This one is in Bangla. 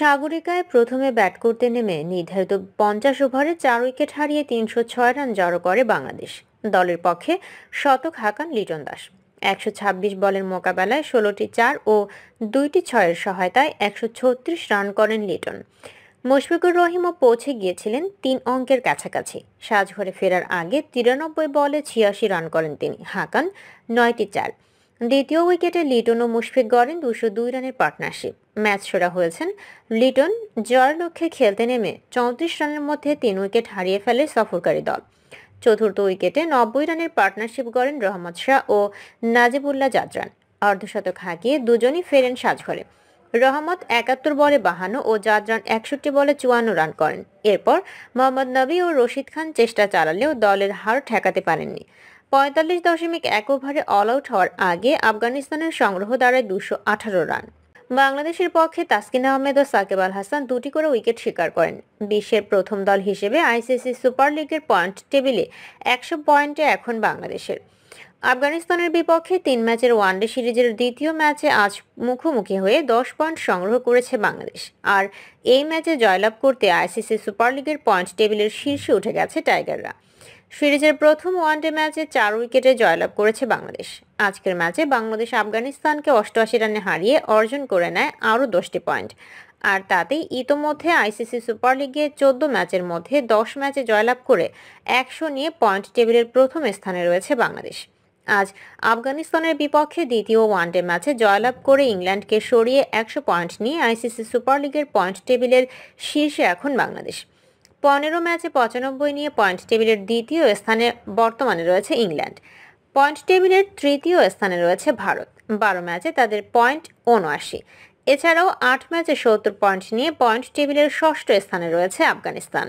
সাগরিকায় প্রথমে ব্যাট করতে নেমে নির্ধারিত পঞ্চাশ ওভারে চার উইকেট হারিয়ে তিনশো ছয় রান জড়ো করে বাংলাদেশ দলের পক্ষে শতক হাকান লিটন দাস একশো ছাব্বিশ বলের মোকাবেলায় ষোলোটি চার ও দুইটি ছয়ের সহায়তায় একশো ছত্রিশ রান করেন লিটন মুশফিকুর রহিমও পৌঁছে গিয়েছিলেন তিন অঙ্কের কাছাকাছি সাজঘরে ফেরার আগে তিরানব্বই বলে ছিয়াশি রান করেন তিনি হাকান নয়টি চার দ্বিতীয় উইকেটে লিটন ও মুশফিক গড়েন দুশো দুই রানের পার্টনারশিপ ম্যাচ সেরা হয়েছেন লিটন জয়ের লক্ষ্যে খেলতে নেমে চৌত্রিশ রানের মধ্যে তিন উইকেট হারিয়ে ফেলে সফরকারী দল চতুর্থ উইকেটে নব্বই রানের পার্টনারশিপ গড়েন রহমত শাহ ও নাজিবুল্লাহ জাজরান অর্ধশতক হাঁকিয়ে দুজনই ফেরেন সাজঘরে রহমত একাত্তর বলে বাহান্ন ও জাদরান একষট্টি বলে চুয়ান্ন রান করেন এরপর মোহাম্মদ নবী ও রশিদ খান চেষ্টা চালালেও দলের হার ঠেকাতে পারেননি পঁয়তাল্লিশ দশমিক এক ওভারে অল আউট হওয়ার আগে আফগানিস্তানের সংগ্রহ দাঁড়ায় দুশো আঠারো রান বাংলাদেশের পক্ষে তাসকিন আহমেদ ও সাকিব আল হাসান দুটি করে উইকেট শিকার করেন বিশ্বের প্রথম দল হিসেবে আইসিসি সুপার লিগের পয়েন্ট টেবিলে একশো পয়েন্টে এখন বাংলাদেশের আফগানিস্তানের বিপক্ষে তিন ম্যাচের ওয়ানডে সিরিজের দ্বিতীয় ম্যাচে আজ মুখোমুখি হয়ে দশ পয়েন্ট সংগ্রহ করেছে বাংলাদেশ আর এই ম্যাচে জয়লাভ করতে আইসিসি সুপার লিগের পয়েন্ট টেবিলের শীর্ষে উঠে গেছে টাইগাররা সিরিজের প্রথম ওয়ানডে ম্যাচে চার উইকেটে জয়লাভ করেছে বাংলাদেশ আজকের ম্যাচে বাংলাদেশ আফগানিস্তানকে অষ্টআশি রানে হারিয়ে অর্জন করে নেয় আরও দশটি পয়েন্ট আর তাতেই ইতোমধ্যে আইসিসি সুপার লিগে চোদ্দ ম্যাচের মধ্যে দশ ম্যাচে জয়লাভ করে একশো নিয়ে পয়েন্ট টেবিলের প্রথম স্থানে রয়েছে বাংলাদেশ আজ আফগানিস্তানের বিপক্ষে দ্বিতীয় ওয়ানডে ম্যাচে জয়লাভ করে ইংল্যান্ডকে সরিয়ে একশো পয়েন্ট নিয়ে আইসিসি সুপার লিগের পয়েন্ট টেবিলের শীর্ষে এখন বাংলাদেশ পনেরো ম্যাচে পঁচানব্বই নিয়ে পয়েন্ট টেবিলের দ্বিতীয় স্থানে বর্তমানে রয়েছে ইংল্যান্ড পয়েন্ট টেবিলের তৃতীয় স্থানে রয়েছে ভারত বারো ম্যাচে তাদের পয়েন্ট উনআশি এছাড়াও আট ম্যাচে সত্তর পয়েন্ট নিয়ে পয়েন্ট টেবিলের ষষ্ঠ স্থানে রয়েছে আফগানিস্তান